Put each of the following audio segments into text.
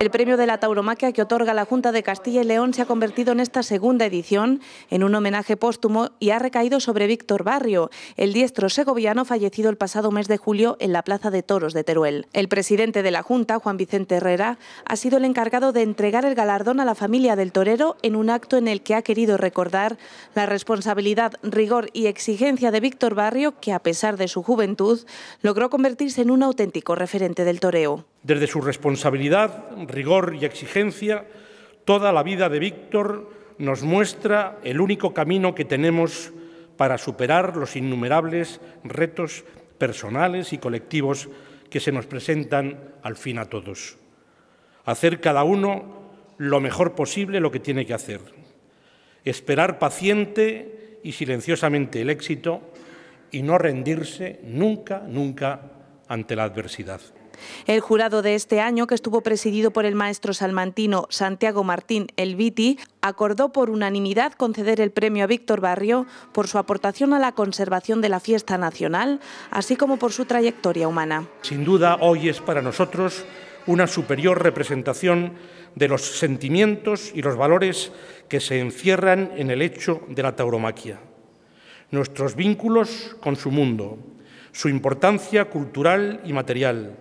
El premio de la tauromaquia que otorga la Junta de Castilla y León se ha convertido en esta segunda edición en un homenaje póstumo y ha recaído sobre Víctor Barrio, el diestro segoviano fallecido el pasado mes de julio en la Plaza de Toros de Teruel. El presidente de la Junta, Juan Vicente Herrera, ha sido el encargado de entregar el galardón a la familia del torero en un acto en el que ha querido recordar la responsabilidad, rigor y exigencia de Víctor Barrio, que a pesar de su juventud, logró convertirse en un auténtico referente del toreo. Desde su responsabilidad, rigor y exigencia, toda la vida de Víctor nos muestra el único camino que tenemos para superar los innumerables retos personales y colectivos que se nos presentan al fin a todos. Hacer cada uno lo mejor posible lo que tiene que hacer. Esperar paciente y silenciosamente el éxito y no rendirse nunca, nunca ante la adversidad. El jurado de este año, que estuvo presidido por el maestro salmantino Santiago Martín Elviti, acordó por unanimidad conceder el premio a Víctor Barrio por su aportación a la conservación de la fiesta nacional, así como por su trayectoria humana. Sin duda, hoy es para nosotros una superior representación de los sentimientos y los valores que se encierran en el hecho de la tauromaquia. Nuestros vínculos con su mundo, su importancia cultural y material,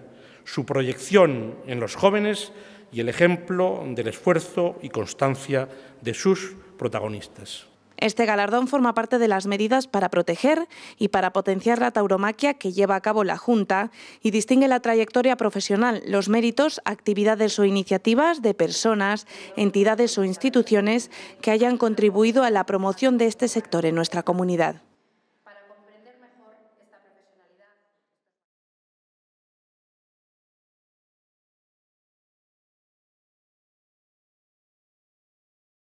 su proyección en los jóvenes y el ejemplo del esfuerzo y constancia de sus protagonistas. Este galardón forma parte de las medidas para proteger y para potenciar la tauromaquia que lleva a cabo la Junta y distingue la trayectoria profesional, los méritos, actividades o iniciativas de personas, entidades o instituciones que hayan contribuido a la promoción de este sector en nuestra comunidad.